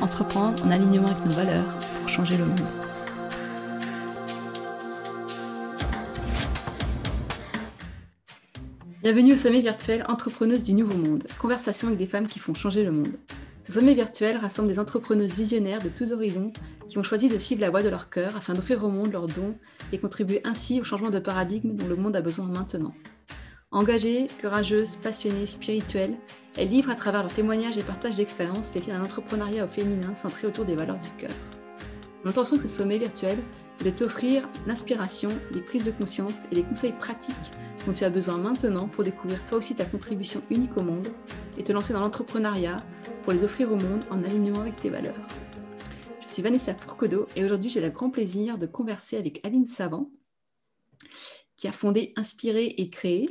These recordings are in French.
entreprendre en alignement avec nos valeurs pour changer le monde. Bienvenue au sommet virtuel Entrepreneuses du Nouveau Monde, conversation avec des femmes qui font changer le monde. Ce sommet virtuel rassemble des entrepreneuses visionnaires de tous horizons qui ont choisi de suivre la voie de leur cœur afin d'offrir au monde leurs dons et contribuer ainsi au changement de paradigme dont le monde a besoin maintenant. Engagée, courageuse, passionnée, spirituelle, elle livre à travers leurs témoignages et partage d'expériences les clés d'un entrepreneuriat au féminin centré autour des valeurs du cœur. L'intention de ce sommet virtuel est de t'offrir l'inspiration, les prises de conscience et les conseils pratiques dont tu as besoin maintenant pour découvrir toi aussi ta contribution unique au monde et te lancer dans l'entrepreneuriat pour les offrir au monde en alignement avec tes valeurs. Je suis Vanessa Fourcodo et aujourd'hui j'ai le grand plaisir de converser avec Aline Savant qui a fondé Inspiré et Créer.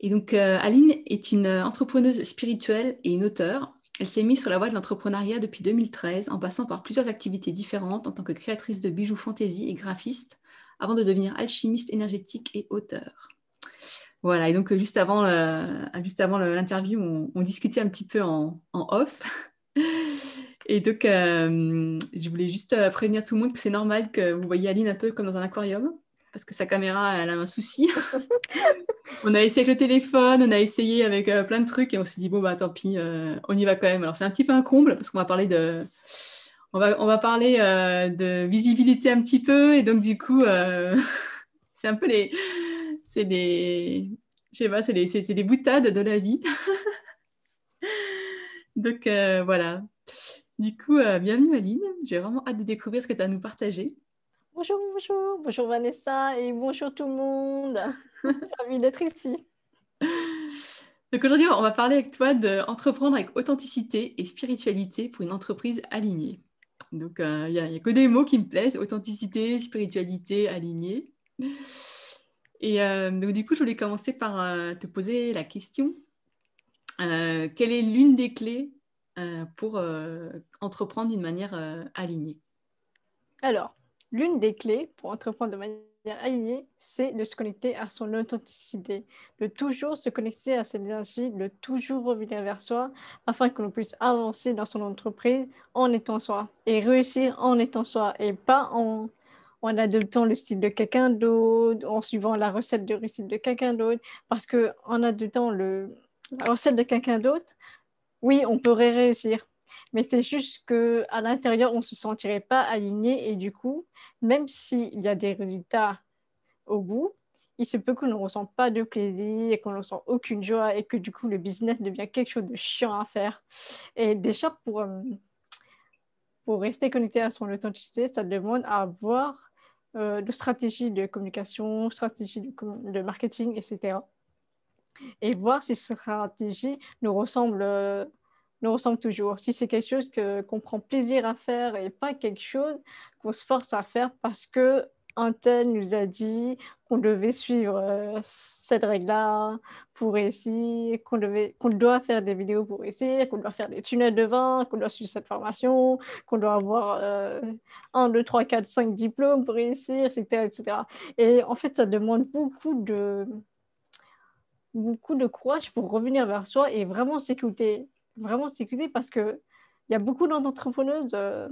Et donc, euh, Aline est une euh, entrepreneuse spirituelle et une auteure. Elle s'est mise sur la voie de l'entrepreneuriat depuis 2013 en passant par plusieurs activités différentes en tant que créatrice de bijoux fantaisie et graphiste avant de devenir alchimiste énergétique et auteure. Voilà, et donc euh, juste avant, juste avant l'interview, on, discutait un petit peu en, off. Et donc, je voulais juste prévenir tout le monde que c'est normal que vous voyez Aline un peu comme dans un aquarium parce que sa caméra, elle a un souci. on a essayé avec le téléphone, on a essayé avec euh, plein de trucs et on s'est dit, bon, bah tant pis, euh, on y va quand même. Alors, c'est un petit peu un comble parce qu'on va parler de. On on va parler euh, de visibilité un petit peu et donc, du coup, c'est un peu les. C'est des. Je sais pas, c'est des boutades de la vie. donc, voilà. Du coup, bienvenue Aline. J'ai vraiment hâte de découvrir ce que tu as à nous partager. Bonjour, bonjour, bonjour Vanessa et bonjour tout le monde. Ravi d'être ici. Donc aujourd'hui, on va parler avec toi d'entreprendre avec authenticité et spiritualité pour une entreprise alignée. Donc euh, il n'y a, que des mots qui me plaisent, authenticité, spiritualité, alignée. Et euh, donc du coup, je voulais commencer par euh, te poser la question. quelle est l'une des clés pour entreprendre d'une manière alignée Alors, L'une des clés pour entreprendre de manière alignée, c'est de se connecter à son authenticité, de toujours se connecter à cette énergie, de toujours revenir vers soi afin que l'on puisse avancer dans son entreprise en étant soi et réussir en étant soi et pas en, en adoptant le style de quelqu'un d'autre, en suivant la recette de réussite de quelqu'un d'autre, parce que adoptant le, la recette de quelqu'un d'autre, oui, on pourrait réussir, mais c'est juste que à l'intérieur on se sentirait pas aligné et du coup même s'il y a des résultats au bout il se peut qu'on ne ressent pas de plaisir et qu'on ne ressent aucune joie et que du coup le business devient quelque chose de chiant à faire et déjà pour euh, pour rester connecté à son authenticité ça demande à avoir euh, de stratégies de communication stratégies de, marketing etc et voir si cette stratégie nous ressemblent euh, nous ressemble toujours. Si c'est quelque chose que, qu'on prend plaisir à faire et pas quelque chose qu'on se force à faire parce que un tel nous a dit qu'on devait suivre euh, cette règle-là pour réussir, qu'on, devait, qu'on doit faire des vidéos pour réussir, qu'on doit faire des tunnels de vin, qu'on doit suivre cette formation, qu'on doit avoir euh, un, 1, 2, 3, 4, 5 diplômes pour réussir, etc., etc. Et en fait, ça demande beaucoup de, beaucoup de courage pour revenir vers soi et vraiment s'écouter vraiment sécurisé parce qu'il y a beaucoup d'entrepreneuses euh,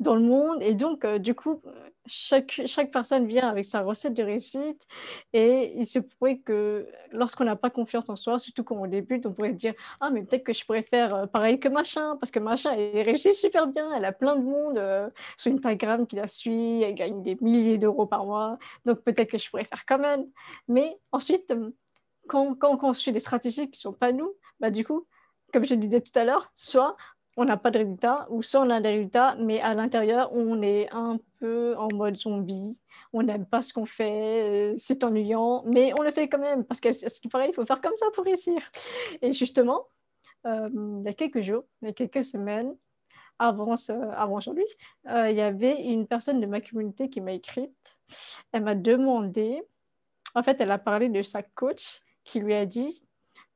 dans le monde. Et donc, euh, du coup, chaque, chaque personne vient avec sa recette de réussite. Et il se pourrait que lorsqu'on n'a pas confiance en soi, surtout quand on débute, on pourrait dire Ah, mais peut-être que je pourrais faire euh, pareil que machin, parce que machin, elle réussit super bien. Elle a plein de monde sur Instagram qui la suit, elle gagne des milliers d'euros par mois. Donc, peut-être que je pourrais faire quand même. Mais ensuite, quand, quand, quand on suit des stratégies qui ne sont pas nous, bah, du coup, comme je disais tout à l'heure, soit on n'a pas de résultats, ou soit on a des résultats, mais à l'intérieur, on est un peu en mode zombie, on n'aime pas ce qu'on fait, euh, c'est ennuyant, mais on le fait quand même, parce que ce paraît, il faut faire comme ça pour réussir. Et justement, euh, il y a quelques jours, il y a quelques semaines, avant, avant aujourd'hui, euh, il y avait une personne de ma communauté qui m'a écrite, elle m'a demandé, en fait, elle a parlé de sa coach qui lui a dit,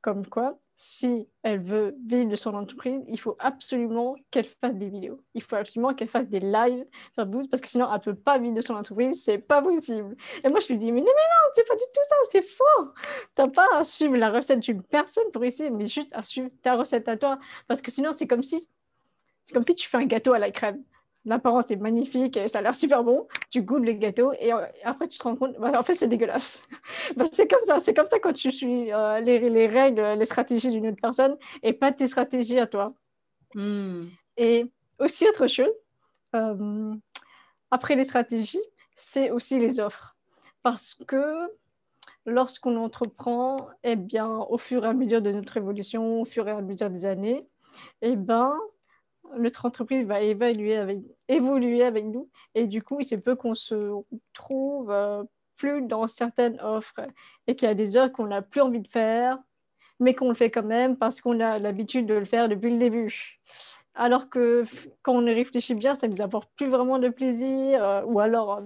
comme quoi, si elle veut vivre de son entreprise, il faut absolument qu'elle fasse des vidéos. Il faut absolument qu'elle fasse des lives Boost parce que sinon, elle ne peut pas vivre de son entreprise. C'est pas possible. Et moi, je lui dis, mais non, mais non, c'est pas du tout ça, c'est faux. T'as pas à suivre la recette d'une personne pour essayer, mais juste à ta recette à toi parce que sinon, c'est comme si c'est comme si tu fais un gâteau à la crème l'apparence est magnifique et ça a l'air super bon. Tu goûtes le gâteau et euh, après tu te rends compte, bah, en fait c'est dégueulasse. Bah, c'est comme ça, c'est comme ça quand tu suis euh, les, règles, les stratégies d'une autre personne et pas tes stratégies à toi. Hmm. Et aussi autre chose, euh, après les stratégies, c'est aussi les offres. Parce que lorsqu'on entreprend, eh bien, au fur et à mesure de notre évolution, au fur et à mesure des années, eh ben, notre entreprise va évoluer avec nous. Et du coup, il se peut qu'on se trouve euh, plus dans certaines offres et qu'il y a des heures qu'on n'a plus envie de faire, mais qu'on le fait quand même parce qu'on a l'habitude de le faire depuis le début. Alors que quand on réfléchit bien, ça ne nous apporte plus vraiment de plaisir, euh, ou alors euh,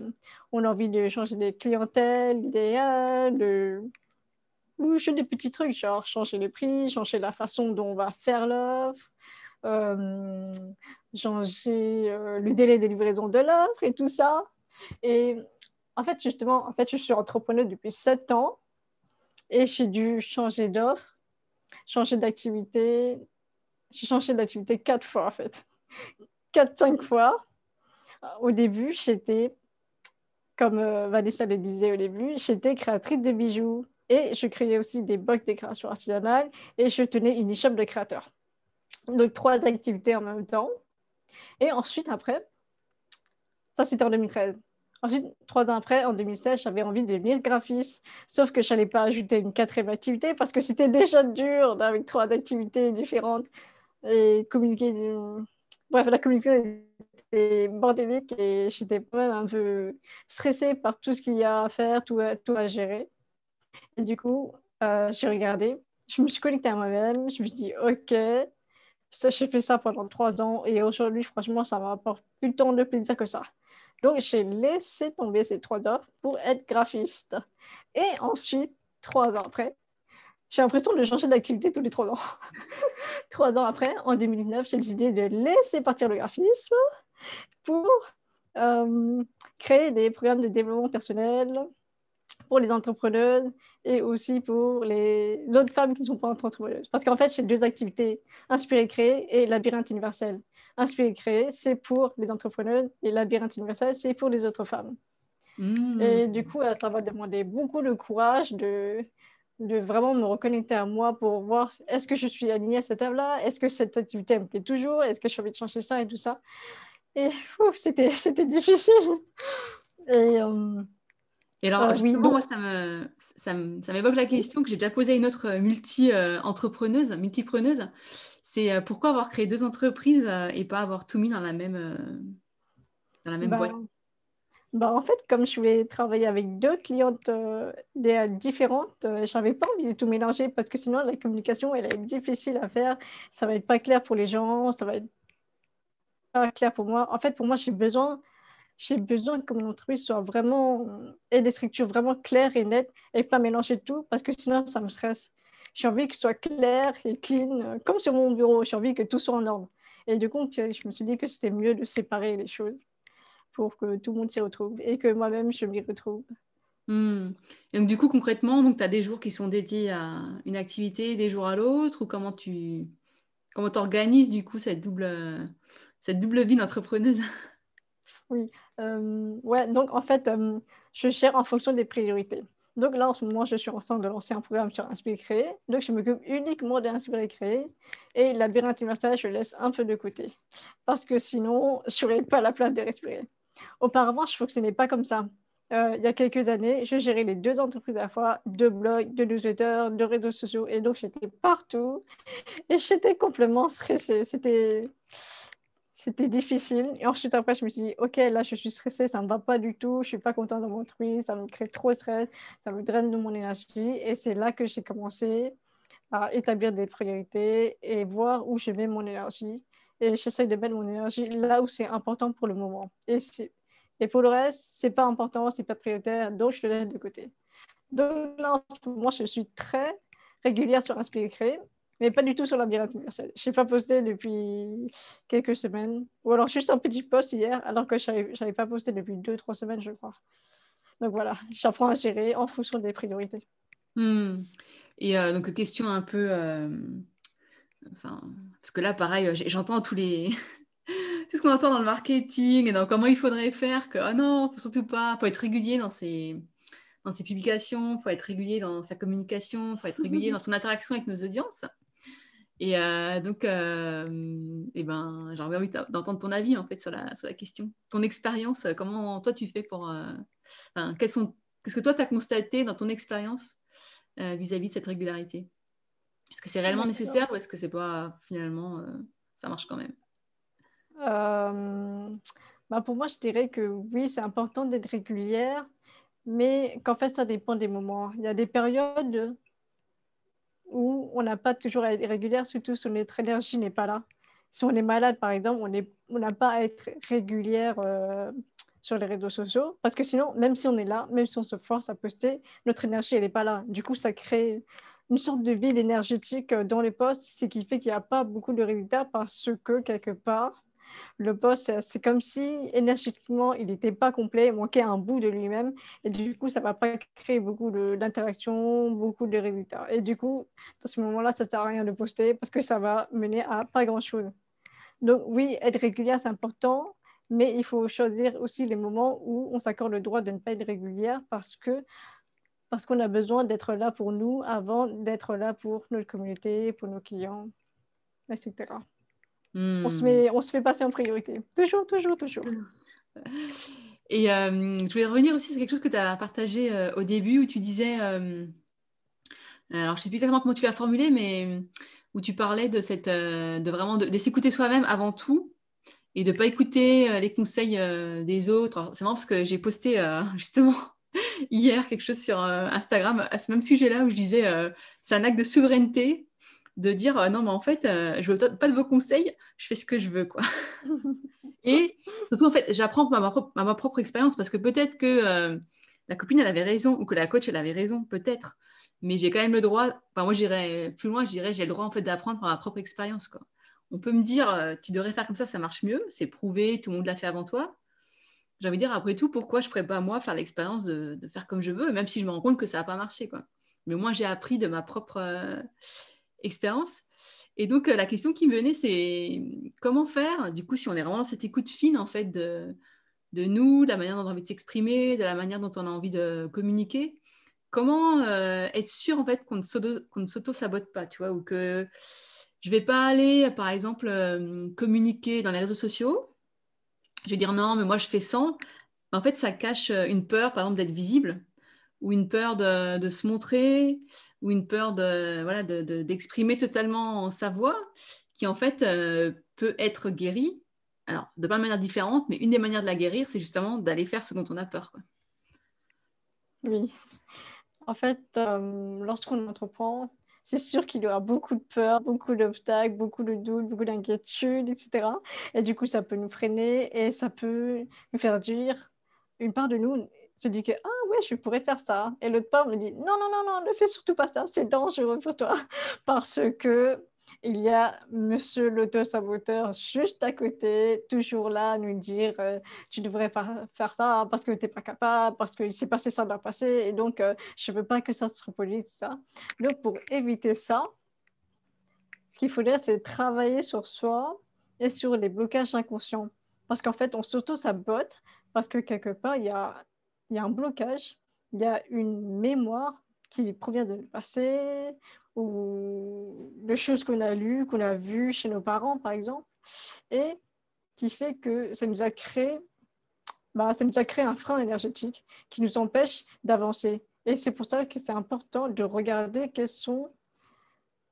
on a envie de changer de clientèle de... ou juste des petits trucs, genre changer les prix, changer la façon dont on va faire l'offre changer euh, euh, le délai de livraison de l'offre et tout ça. Et en fait, justement, en fait, je suis entrepreneur depuis 7 ans et j'ai dû changer d'offre, changer d'activité. J'ai changé d'activité quatre fois, en fait. Quatre, cinq fois. Au début, j'étais, comme euh, Vanessa le disait au début, j'étais créatrice de bijoux. Et je créais aussi des box de artisanale et je tenais une e de créateurs. Donc, trois activités en même temps. Et ensuite, après, ça c'était en 2013. Ensuite, trois ans après, en 2016, j'avais envie de devenir graphiste. Sauf que je n'allais pas ajouter une quatrième activité parce que c'était déjà dur avec trois activités différentes. Et communiquer. Bref, la communication était bordélique et j'étais quand même un peu stressée par tout ce qu'il y a à faire, tout à, tout à gérer. Et du coup, euh, j'ai regardé, je me suis connectée à moi-même, je me suis dit, OK, j'ai fait ça pendant trois ans et aujourd'hui, franchement, ça m'apporte tant de plaisir que ça. Donc, j'ai laissé tomber ces trois ans pour être graphiste. Et ensuite, trois ans après, j'ai l'impression de changer d'activité tous les trois ans. trois ans après, en 2009, j'ai décidé de laisser partir le graphisme pour euh, créer des programmes de développement personnel, pour les entrepreneuses et aussi pour les autres femmes qui ne sont pas entrepreneuses. Parce qu'en fait, j'ai deux activités, Inspirer et Créer et Labyrinthe Universel. Inspirer et Créer, c'est pour les entrepreneuses et Labyrinthe Universel, c'est pour les autres femmes. Mmh. Et du coup, euh, ça m'a demandé beaucoup de courage de, de vraiment me reconnecter à moi pour voir est-ce que je suis alignée à cette œuvre-là, est-ce que cette activité me plaît toujours, est-ce que j'ai envie de changer ça et tout ça. Et c'était, c'était difficile. Et, euh, et alors, euh, justement, moi, ça m'évoque la question que j'ai déjà posée à une autre euh, multi-entrepreneuse, euh, multipreneuse. C'est pourquoi avoir créé deux entreprises et pas avoir tout mis dans la même, la même bah, boîte bah, En fait, comme je voulais travailler avec deux clientes différentes, je n'avais pas envie de tout mélanger parce que sinon, la communication, elle est difficile à faire. Ça ne va être pas clair pour les gens, ça va être pas clair pour moi. En fait, pour moi, j'ai besoin j'ai besoin que mon entreprise soit vraiment, ait des structures vraiment claires et nettes et pas mélanger tout parce que sinon ça me stresse. J'ai envie que ce soit clair et clean, euh, comme sur mon bureau, j'ai envie que tout soit en ordre. Et du coup, je me suis dit que c'était mieux de séparer les choses pour que tout le monde s'y retrouve et que moi-même je m'y retrouve. Hmm. Et donc, du coup, concrètement, tu as des jours qui sont dédiés à une activité, des jours à l'autre, ou comment tu comment organises du coup cette double, cette double vie d'entrepreneuse oui, euh, ouais, donc en fait, euh, je gère en fonction des priorités. Donc là, en ce moment, je suis en train de lancer un programme sur Inspire Créer. Donc, je m'occupe uniquement d'Inspire Créer. Et labyrinthe Universal, je laisse un peu de côté. Parce que sinon, je n'aurais pas la place de respirer. Auparavant, je fonctionnais pas comme ça. Euh, il y a quelques années, je gérais les deux entreprises à la fois, deux blogs, deux newsletters, deux réseaux sociaux. Et donc, j'étais partout. Et j'étais complètement stressée. C'était c'était difficile. Et ensuite, après, je me suis dit, OK, là, je suis stressée, ça ne me va pas du tout, je ne suis pas contente de mon truc, ça me crée trop de stress, ça me draine de mon énergie. Et c'est là que j'ai commencé à établir des priorités et voir où je mets mon énergie. Et j'essaie de mettre mon énergie là où c'est important pour le moment. Et, et pour le reste, ce n'est pas important, ce n'est pas prioritaire, donc je le laisse de côté. Donc là, moi, je suis très régulière sur Créer mais pas du tout sur l'ambiance universelle. Je n'ai pas posté depuis quelques semaines, ou alors juste un petit post hier, alors que je n'avais pas posté depuis deux trois semaines, je crois. Donc voilà, j'apprends à gérer en fonction des priorités. Hmm. Et euh, donc, question un peu. Euh, enfin, parce que là, pareil, euh, j'entends tous les. c'est ce qu'on entend dans le marketing et dans comment il faudrait faire que, ah non, faut surtout pas, faut être régulier dans ses, dans ses publications, faut être régulier dans sa communication, faut être régulier dans son interaction avec nos audiences. Et euh, donc, euh, eh ben, j'ai envie d'entendre ton avis en fait sur la, sur la question, ton expérience. Euh, comment toi tu fais pour, euh, qu'est-ce que toi tu as constaté dans ton expérience vis-à-vis de cette régularité Est-ce que c'est réellement nécessaire ou est-ce que c'est pas finalement, ça marche quand même ben, pour moi, je dirais que oui, c'est important d'être régulière, mais qu'en fait, ça dépend des moments. Il y a des périodes où on n'a pas toujours à être régulière, surtout si notre énergie n'est pas là. Si on est malade, par exemple, on n'a pas à être régulière euh, sur les réseaux sociaux, parce que sinon, même si on est là, même si on se force à poster, notre énergie, elle n'est pas là. Du coup, ça crée une sorte de vide énergétique euh, dans les postes, ce qui fait qu'il n'y a pas beaucoup de résultats parce que, quelque part, le poste, euh, c'est comme si énergétiquement, il n'était pas complet, il manquait un bout de lui-même. Et du coup, ça ne va pas créer beaucoup d'interactions, beaucoup de résultats. Et du coup, dans ce moment-là, ça ne sert à rien de poster parce que ça va mener à pas grand-chose. Donc oui, être régulière, c'est important, mais il faut choisir aussi les moments où on s'accorde le droit de ne pas être régulière parce que parce qu'on a besoin d'être là pour nous avant d'être là pour notre communauté, pour nos clients, etc. Hmm. On, se fait passer en priorité. Toujours, toujours, toujours. Et euh, je voulais revenir aussi sur quelque chose que tu as partagé euh, au début où tu disais, euh, alors je ne sais plus exactement comment tu l'as formulé, mais où tu parlais de, cette, de vraiment de, s'écouter soi-même avant tout et de ne pas écouter les conseils des autres. C'est marrant parce que j'ai posté justement hier quelque chose sur Instagram à ce même sujet-là où je disais, c'est un acte de souveraineté de dire euh, non, mais en fait, je euh, je veux pas de vos conseils, je fais ce que je veux, quoi. et surtout, en fait, j'apprends par ma, propre expérience parce que peut-être que euh, la copine, elle avait raison ou que la coach, elle avait raison, peut-être. Mais j'ai quand même le droit, enfin, moi, j'irais plus loin, j'irais, j'ai le droit, en fait, d'apprendre par ma propre expérience, quoi. On peut me dire, tu devrais faire comme ça, ça marche mieux, c'est prouvé, tout le monde l'a fait avant toi. J'ai envie de dire, après tout, pourquoi je ne pourrais pas, moi, faire l'expérience de, faire comme je veux, même si je me rends compte que ça n'a pas marché, quoi. Mais moi, j'ai appris de ma propre expérience. Et donc, euh, la question qui me venait, c'est hum, comment faire, du coup, si on est vraiment dans cette écoute fine, en fait, de, nous, de la manière dont on a envie de s'exprimer, de la manière dont on a envie de communiquer, comment euh, être sûr, en fait, qu'on ne s'auto-sabote pas, tu vois, ou que je ne vais pas aller, par exemple, hum, communiquer dans les réseaux sociaux. Je vais dire non, mais moi, je fais sans, En fait, ça cache euh, une peur, par exemple, d'être visible ou une peur de, se montrer, ou une peur de voilà d'exprimer totalement sa voix, qui en fait euh, peut être guérie. Alors, de pas de manières différentes, mais une des manières de la guérir, c'est justement d'aller faire ce dont on a peur. Oui. En fait, euh, lorsqu'on entreprend, c'est sûr qu'il y aura beaucoup de peur, beaucoup d'obstacles, beaucoup de doutes, beaucoup d'inquiétudes, etc. Et du coup, ça peut nous freiner et ça peut nous faire dire une part de nous se dit que ah ouais, je pourrais faire ça. Et l'autre part me dit non, non, non, non, ne fais surtout pas ça, c'est dangereux pour toi. Parce que il y a monsieur l'auto-saboteur juste à côté, toujours là à nous dire Tu euh, tu devrais pas faire ça parce que tu n'es pas capable, parce qu'il s'est passé ça dans le passé et donc euh, je ne veux pas que ça se reproduise, tout ça. Donc pour éviter ça, ce qu'il faut dire, c'est travailler sur soi et sur les blocages inconscients. Parce qu'en fait, on s'auto-sabote parce que quelque part, il y a il y a un blocage, il y a une mémoire qui provient de le passé ou de choses qu'on a lues, qu'on a vues chez nos parents, par exemple, et qui fait que ça nous a créé, bah, ça nous a créé un frein énergétique qui nous empêche d'avancer. Et c'est pour ça que c'est important de regarder quels sont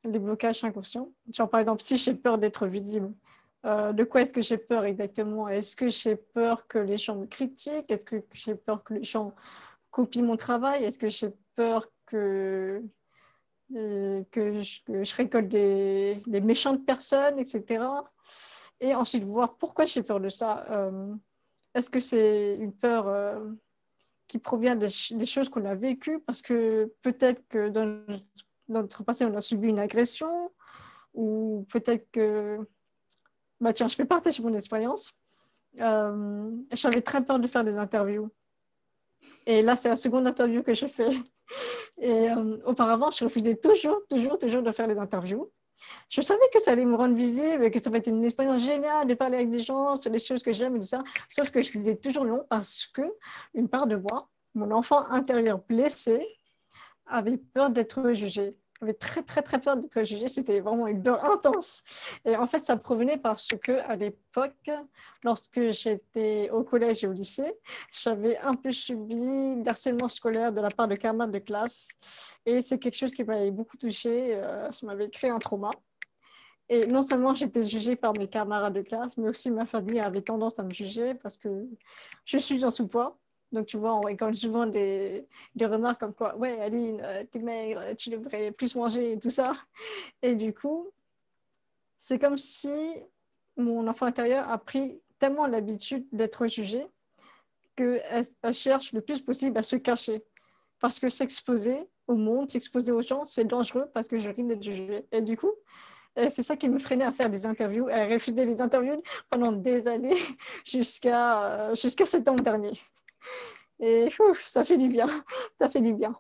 les blocages inconscients. par exemple, si j'ai peur d'être visible, euh, de quoi est-ce que j'ai peur exactement Est-ce que j'ai peur que les gens me critiquent Est-ce que j'ai peur que les gens copient mon travail Est-ce que j'ai peur que, euh, que je, récolte des, des méchantes personnes, etc. Et ensuite voir pourquoi j'ai peur de ça. Euh, est-ce que c'est une peur qui provient des, choses qu'on a vécues Parce que peut-être que dans notre passé, on a subi une agression ou peut-être que bah tiens, je vais partager mon expérience. Euh, j'avais très peur de faire des interviews. Et là, c'est la seconde interview que je fais. Et euh, auparavant, je refusais toujours, toujours, toujours de faire des interviews. Je savais que ça allait me rendre visible et que ça va être une expérience géniale de parler avec des gens sur les choses que j'aime et tout ça. Sauf que je faisais toujours long parce que, une part de moi, mon enfant intérieur blessé avait peur d'être jugé j'avais très, très, très peur d'être jugée. C'était vraiment une peur intense. Et en fait, ça provenait parce que à l'époque, lorsque j'étais au collège et au lycée, j'avais un peu subi d'harcèlement scolaire de la part de camarades de classe. Et c'est quelque chose qui m'avait beaucoup touchée. Euh, ça m'avait créé un trauma. Et non seulement j'étais jugée par mes camarades de classe, mais aussi ma famille avait tendance à me juger parce que je suis en sous-poids. Donc, tu vois, on écoute souvent des, remarques comme quoi, ouais, Aline, euh, t'es maigre, euh, tu devrais plus manger et tout ça. Et du coup, c'est comme si mon enfant intérieur a pris tellement l'habitude d'être jugé qu'elle elle cherche le plus possible à se cacher. Parce que s'exposer au monde, s'exposer aux gens, c'est dangereux parce que je risque d'être jugée. Et du coup, euh, c'est ça qui me freinait à faire des interviews, Elle refusait les interviews pendant des années jusqu'à jusqu'à septembre dernier. Et ça fait du bien. Ça fait du bien.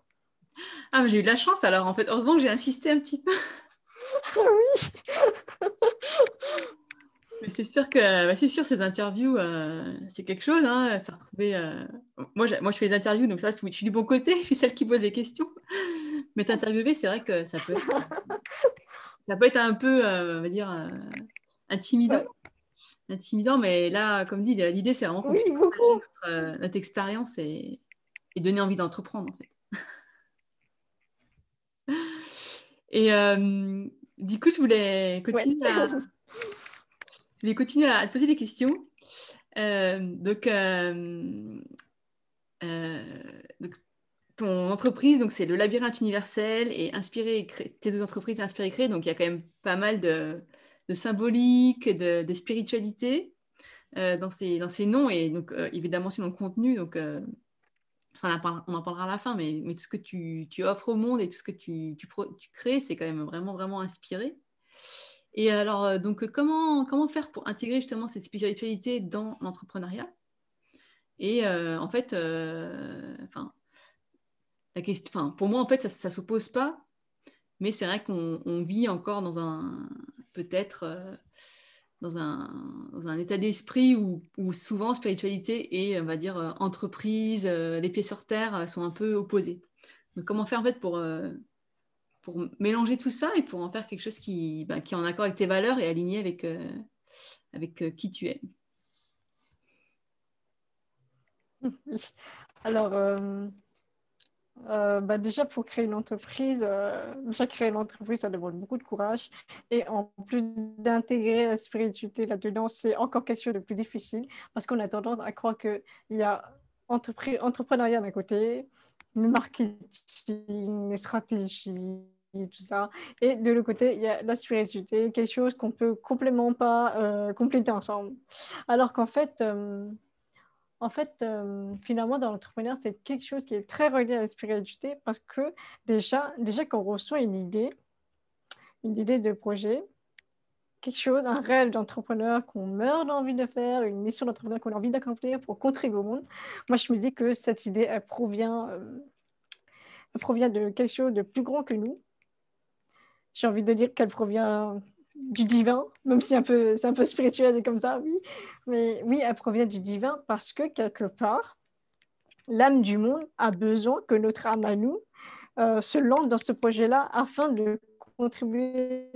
Ah, mais j'ai eu de la chance alors, en fait. Heureusement que j'ai insisté un petit peu. Ah oui. mais c'est sûr que bah, c'est sûr, ces interviews, euh, c'est quelque chose. Hein, se retrouver, euh, moi, je, moi, je fais des interviews, donc ça, je suis du bon côté. Je suis celle qui pose les questions. Mais t'interviewer, c'est vrai que ça peut être, ça peut être un peu, euh, on va dire, intimidant intimidant, mais là, comme dit, l'idée, c'est vraiment qu'on euh, notre, expérience et, donner envie d'entreprendre, en fait. et euh, du coup, je voulais continuer, à, te poser des questions. Euh, donc, ton entreprise, donc c'est le labyrinthe universel et inspiré et tes deux entreprises inspirer et donc il y a quand même pas mal de, de symbolique, de, spiritualité euh, dans, ces, dans ces noms. Et donc, euh, évidemment, aussi dans le contenu. Donc, euh, ça, on, en parlera, à la fin, mais, mais tout ce que tu, offres au monde et tout ce que tu, crées, c'est quand même vraiment, vraiment inspiré. Et alors, donc, comment, comment faire pour intégrer justement cette spiritualité dans l'entrepreneuriat Et en fait, enfin, la question, enfin, pour moi, en fait, ça ne s'oppose pas mais c'est vrai qu'on vit encore dans un, peut-être euh, dans, un, état d'esprit où, souvent spiritualité et, on va dire, euh, entreprise, euh, les pieds sur terre sont un peu opposés. comment faire en fait pour, mélanger tout ça et pour en faire quelque chose qui, ben, est en accord avec tes valeurs et aligné avec, avec qui tu es Alors, euh, bah déjà, pour créer une entreprise, euh, déjà créer une entreprise, ça demande beaucoup de courage. Et en plus d'intégrer la spiritualité là-dedans, c'est encore quelque chose de plus difficile parce qu'on a tendance à croire qu'il y a entreprise, entrepreneuriat d'un côté, le marketing, les stratégies, tout ça. Et de l'autre côté, il y a la spiritualité, quelque chose qu'on peut complètement pas euh, compléter ensemble. Alors qu'en fait, en fait, euh, finalement, dans l'entrepreneur, c'est quelque chose qui est très relié à la spiritualité parce que déjà, déjà qu'on reçoit une idée, une idée de projet, quelque chose, un rêve d'entrepreneur qu'on meurt d'envie de faire, une mission d'entrepreneur qu'on a envie d'accomplir pour contribuer au monde, moi, je me dis que cette idée, elle provient, euh, elle provient de quelque chose de plus grand que nous. J'ai envie de dire qu'elle provient du divin, même si c'est un peu, spirituel et comme ça, oui. Mais oui, elle provient du divin parce que quelque part, l'âme du monde a besoin que notre âme à nous euh, se lance dans ce projet-là afin de contribuer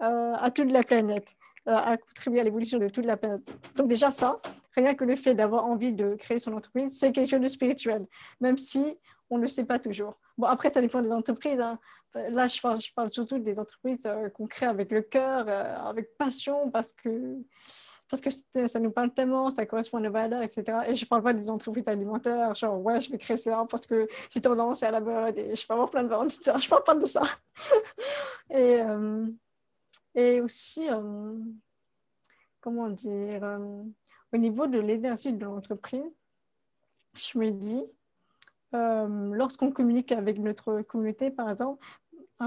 euh, à toute la planète, euh, à contribuer à l'évolution de toute la planète. Donc déjà ça, rien que le fait d'avoir envie de créer son entreprise, c'est quelque chose de spirituel, même si on ne le sait pas toujours. Bon, après, ça dépend des entreprises. Hein. Euh, là, je parle, surtout des entreprises euh, qu'on crée avec le cœur, euh, avec passion, parce que, parce que ça nous parle tellement, ça correspond à nos valeurs, etc. Et je ne parle pas des entreprises alimentaires, genre, ouais, je vais créer ça parce que c'est tendance, à la mode, et je peux avoir plein de ventes, etc. Je ne parle pas de ça. et, et aussi, comment dire, au niveau de l'énergie de l'entreprise, je me dis, lorsqu'on communique avec notre communauté, par exemple,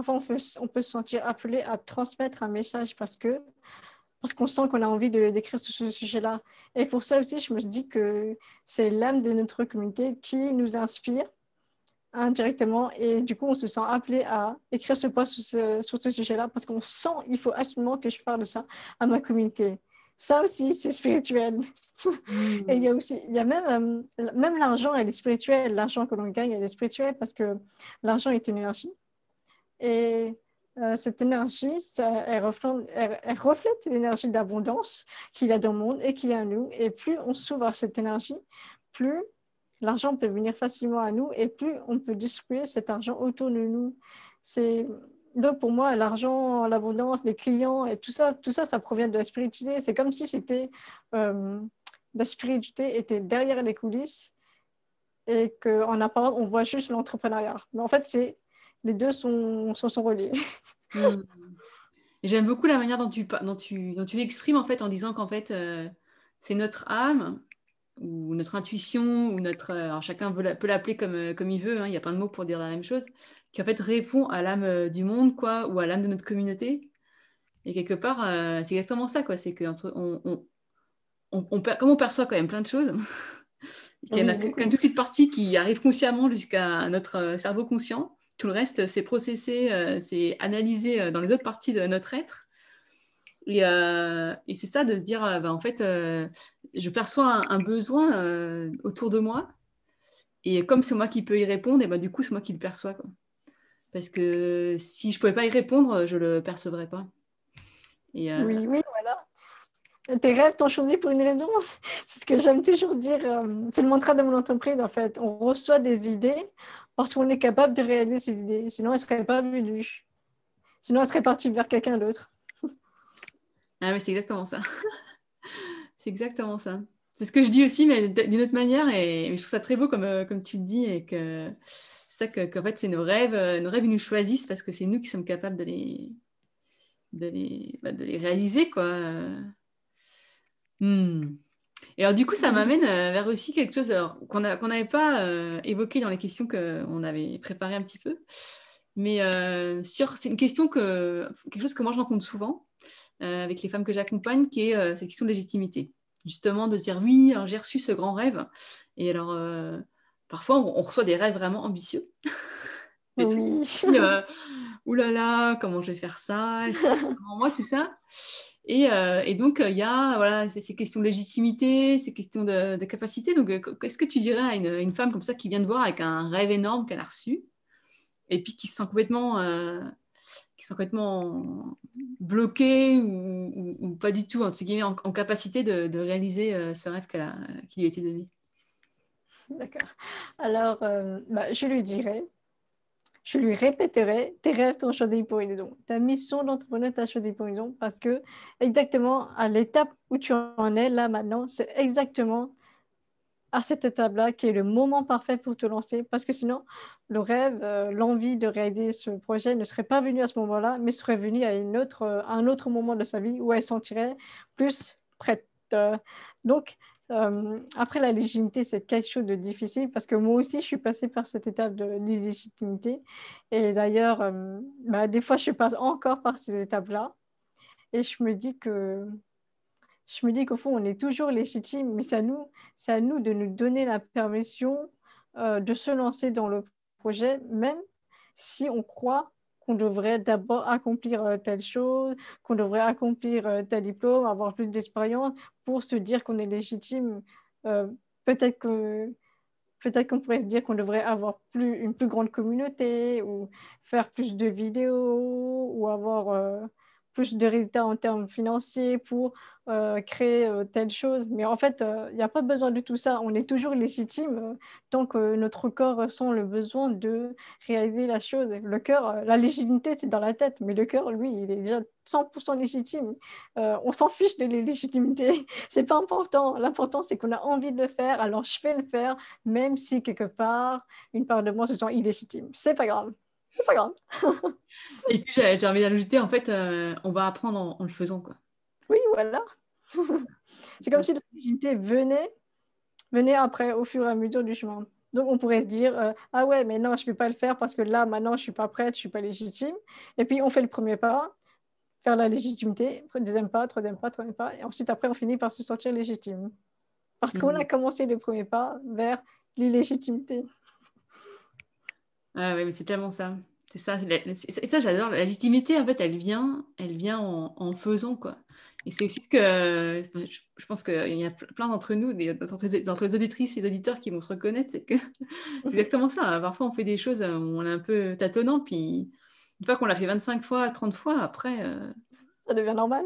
Parfois, on, peut, se sentir appelé à transmettre un message parce que parce qu'on sent qu'on a envie de d'écrire sur ce sujet-là. Et pour ça aussi, je me dis que c'est l'âme de notre communauté qui nous inspire indirectement. Et du coup, on se sent appelé à écrire ce post sur ce, sujet-là parce qu'on sent, il faut absolument que je parle de ça à ma communauté. Ça aussi, c'est spirituel. Hmm. Et il y a aussi, il y même, euh, même l'argent, elle est spirituel. L'argent que l'on gagne, elle est spirituel parce que l'argent est une énergie. Et euh, cette énergie, elle, reflète, l'énergie d'abondance qu'il y a dans le monde et qu'il y a en nous. Et plus on s'ouvre à cette énergie, plus l'argent peut venir facilement à nous et plus on peut distribuer cet argent autour de nous. C'est donc pour moi l'argent, l'abondance, les clients et tout ça, tout ça, ça provient de la spiritualité. C'est comme si c'était euh, la spiritualité était derrière les coulisses et qu'en apparence on voit juste l'entrepreneuriat. Mais en fait c'est les deux sont, sont, sont reliés. Hmm. J'aime beaucoup la manière dont tu, dont tu, dont tu l'exprimes en fait en disant qu'en fait euh, c'est notre âme ou notre intuition ou notre euh, chacun peut l'appeler comme, euh, comme il veut hein, il n'y a pas de mots pour dire la même chose qui en fait répond à l'âme du monde quoi ou à l'âme de notre communauté et quelque part c'est exactement ça quoi c'est que on, on, on, comme on perçoit quand même plein de choses il y a une toute petite partie qui arrive consciemment jusqu'à notre cerveau conscient tout le reste, c'est processé, euh, c'est analysé euh, dans les autres parties de notre être. Et, euh, c'est ça de se dire, bah, en fait, je perçois un, besoin autour de moi. Et comme c'est moi qui peux y répondre, et ben du coup, c'est moi qui le perçois. Parce que si je ne pouvais pas y répondre, je ne le percevrais pas. Et, oui, oui, voilà tes rêves t'ont choisi pour une raison. C'est ce que j'aime toujours dire. C'est le mantra de mon entreprise, en fait. On reçoit des idées, parce qu'on est capable de réaliser ses idées. Sinon, elle ne serait pas venue. Sinon, elle serait partie vers quelqu'un d'autre. ah, mais c'est exactement ça. c'est exactement ça. C'est ce que je dis aussi, mais d'une autre manière. Et je trouve ça très beau, comme, euh, comme tu le dis, et que c'est ça que, qu'en fait, c'est nos rêves. Euh, nos rêves, ils nous choisissent parce que c'est nous qui sommes capables de les, de les, bah, réaliser, quoi. Hmm. Et alors, du coup, ça m'amène euh, vers aussi quelque chose qu'on n'avait pas euh, évoqué dans les questions qu'on avait préparées un petit peu. Mais euh, c'est une question que, quelque chose que moi je rencontre souvent avec les femmes que j'accompagne, qui est cette question de légitimité. Justement, de dire oui, j'ai reçu ce grand rêve. Et alors, parfois, on, reçoit des rêves vraiment ambitieux. Et oui. Ouh là là, comment je vais faire ça Est-ce que c'est moi, tout ça euh, et, donc, euh, il y a voilà, ces, questions de légitimité, ces questions de, capacité. Donc, euh, qu'est-ce que tu dirais à une, femme comme ça qui vient de voir avec un rêve énorme qu'elle a reçu et puis qui se sent complètement, qui se complètement bloquée ou, pas du tout, en, en capacité de, réaliser ce rêve qui lui a été donné D'accord. Alors, bah, je lui dirais je lui répéterai tes rêves t'ont choisi pour une Ta mission d'entrepreneur t'a choisi pour une parce que exactement à l'étape où tu en es là maintenant, c'est exactement à cette étape-là qui est le moment parfait pour te lancer parce que sinon, le rêve, euh, l'envie de réaliser ce projet ne serait pas venu à ce moment-là, mais serait venu à, une autre, euh, un autre moment de sa vie où elle sentirait plus prête. Euh. donc, euh, après, la légitimité, c'est quelque chose de difficile parce que moi aussi, je suis passée par cette étape de l'illégitimité. Et d'ailleurs, euh, bah, des fois, je passe encore par ces étapes-là. Et je me dis que je me dis qu'au fond, on est toujours légitime, mais c'est à nous, nous de nous donner la permission euh, de se lancer dans le projet, même si on croit qu'on devrait d'abord accomplir telle chose, qu'on devrait accomplir tel diplôme, avoir plus d'expérience pour se dire qu'on est légitime, euh, peut-être que peut-être qu'on pourrait se dire qu'on devrait avoir plus, une plus grande communauté ou faire plus de vidéos ou avoir euh, plus de résultats en termes financiers pour euh, créer euh, telle chose. Mais en fait, euh, il n'y a pas besoin de tout ça. On est toujours légitime tant que notre corps ressent le besoin de réaliser la chose. Le cœur, la légitimité, c'est dans la tête, mais le cœur, lui, il est déjà 100% légitime. on s'en fiche de légitimité, c'est pas important. L'important, c'est qu'on a envie de le faire. Alors, je vais le faire, même si quelque part, une part de moi se sent illégitime. C'est pas grave c'est pas grave. et puis j'ai envie d'ajouter, en fait, euh, on va apprendre en, le faisant. Quoi. Oui, voilà. c'est comme si la venait, venait après, au fur et à mesure du chemin. Donc, on pourrait se dire, euh, ah ouais, mais non, je ne vais pas le faire parce que là, maintenant, je ne suis pas prête, je ne suis pas légitime. Et puis, on fait le premier pas, faire la légitimité, deuxième pas, troisième pas, troisième pas. Et ensuite, après, on finit par se sentir légitime. Parce qu'on mmh. a commencé le premier pas vers l'illégitimité. Ah mais c'est tellement ça. C'est ça, et ça j'adore. La légitimité, en fait, elle vient, elle vient en, faisant, quoi. Et c'est aussi ce que je, pense qu'il y a plein d'entre nous, d'entre, les auditrices et les auditeurs qui vont se reconnaître, c'est que exactement ça. Parfois, on fait des choses, euh, on est un peu tâtonnant, puis une fois qu'on l'a fait 25 fois, 30 fois, après, euh, Ça devient normal.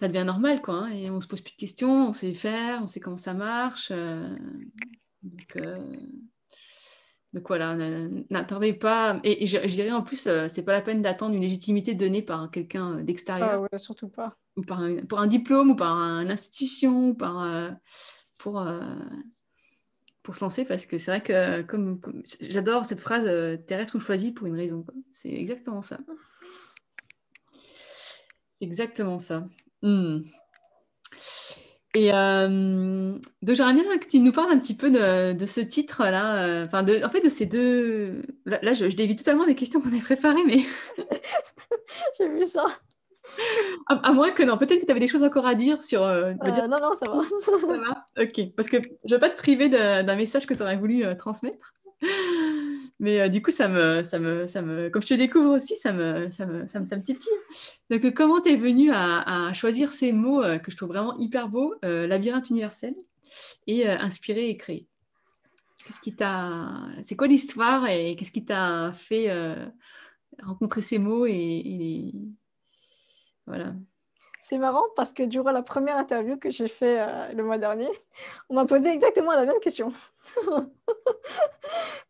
ça devient normal, quoi. Hein, et on se pose plus de questions, on sait faire, on sait comment ça marche. Euh, donc, donc voilà, n'attendez pas. Et, je, dirais en plus, euh, c'est pas la peine d'attendre une légitimité donnée par quelqu'un d'extérieur. Ah ouais, surtout pas. Ou par un, pour un diplôme, ou par une institution, ou par, euh, pour, euh, pour se lancer, parce que c'est vrai que comme, j'adore cette phrase tes rêves sont choisis pour une raison. C'est exactement ça. C'est exactement ça. Hmm. Et euh, donc j'aimerais bien que tu nous parles un petit peu de, ce titre-là, euh, enfin en fait de ces deux. Là, je, dévie totalement des questions qu'on avait préparées, mais j'ai vu ça. À, moins que non, peut-être que tu avais des choses encore à dire sur. Euh, non, non, ça va. ça va. Ok, parce que je veux pas te priver d'un message que tu aurais voulu transmettre. Mais euh, du coup, ça me, comme je te découvre aussi, ça me, ça me, titille. Donc, euh, comment t'es venue à, à, choisir ces mots euh, que je trouve vraiment hyper beaux, labyrinthe universel, et inspirer et créer Qu'est-ce qui t'a, c'est quoi l'histoire et qu'est-ce qui t'a fait rencontrer ces mots et... voilà. C'est marrant parce que durant la première interview que j'ai fait euh, le mois dernier, on m'a posé exactement la même question.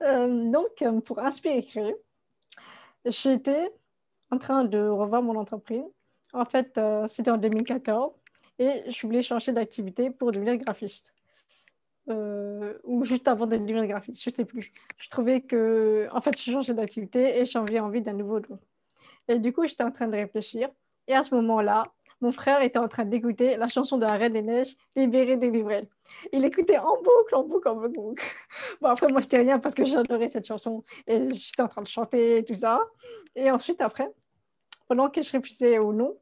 Euh, donc, euh, pour Inspire Créer, j'étais en train de revoir mon entreprise. En fait, c'était en 2014 et je voulais changer d'activité pour devenir graphiste. ou juste avant de devenir graphiste, je ne sais plus. Je trouvais que, en fait, je changeais d'activité et j'avais envie d'un nouveau don. Et du coup, j'étais en train de réfléchir. Et à ce moment-là, mon frère était en train d'écouter la chanson de la Reine des Neiges, Libéré, délivré. Il écoutait en boucle, en boucle, en boucle. Bon, après, moi, je n'étais rien parce que j'adorais cette chanson et j'étais en train de chanter et tout ça. Et ensuite, après, pendant que je réfléchissais au nom,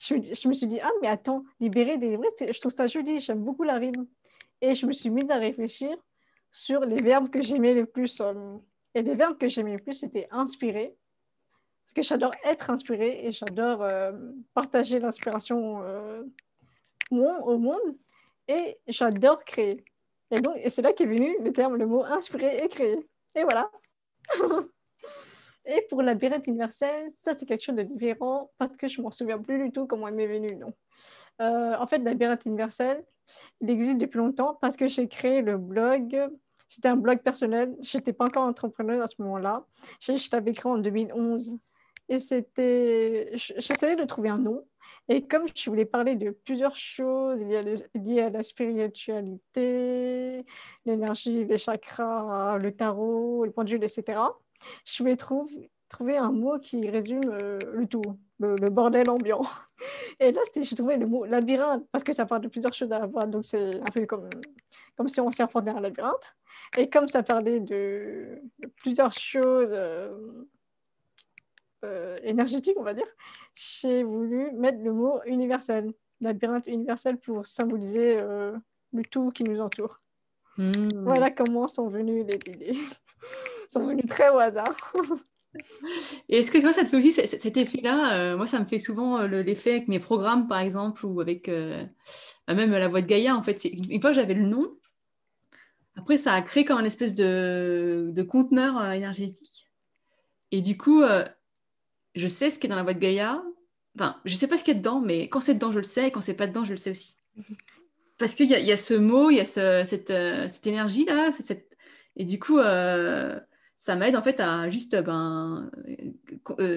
je, me suis dit, ah, mais attends, libéré, délivré, je trouve ça joli, j'aime beaucoup la rime. Et je me suis mise à réfléchir sur les verbes que j'aimais le plus. Euh, et les verbes que j'aimais le plus, c'était inspirer, parce que j'adore être inspirée et j'adore euh, partager l'inspiration euh, au monde. Et j'adore créer. Et donc, et c'est là qu'est venu le terme, le mot inspirer et créer. Et voilà. et pour la birette universelle, ça c'est quelque chose de différent parce que je m'en souviens plus du tout comment elle m'est venue. Non. Euh, en fait, la birette universelle, il existe depuis longtemps parce que j'ai créé le blog. C'était un blog personnel. Je n'étais pas encore entrepreneur à ce moment-là. Je, je l'avais créé en 2011. Et c'était. J'essayais de trouver un nom. Et comme je voulais parler de plusieurs choses liées à, la spiritualité, l'énergie, les chakras, le tarot, le pendule, etc., je voulais trouver, trouver un mot qui résume euh, le tout, le, bordel ambiant. Et là, j'ai trouvé le mot labyrinthe, parce que ça parle de plusieurs choses à la fois, donc c'est un peu comme, comme si on serpentait un labyrinthe. Et comme ça parlait de, plusieurs choses, euh, euh, énergétique, on va dire, j'ai voulu mettre le mot universel, labyrinthe universel pour symboliser euh, le tout qui nous entoure. Hmm. Voilà comment sont venues les idées. sont venues très au hasard. est-ce que toi, ça te fait aussi cet effet-là euh, Moi, ça me fait souvent l'effet avec mes programmes, par exemple, ou avec même la voix de Gaïa. En fait, une fois que j'avais le nom, après, ça a créé comme un espèce de conteneur énergétique. Et du coup, je sais ce qui est dans la boîte de Gaïa. Enfin, je sais pas ce qu'il y a dedans, mais quand c'est dedans, je le sais, et quand c'est pas dedans, je le sais aussi. Parce qu'il y, a ce mot, il y a euh, cette, énergie-là, et du coup, euh, ça m'aide en fait à juste euh, ben,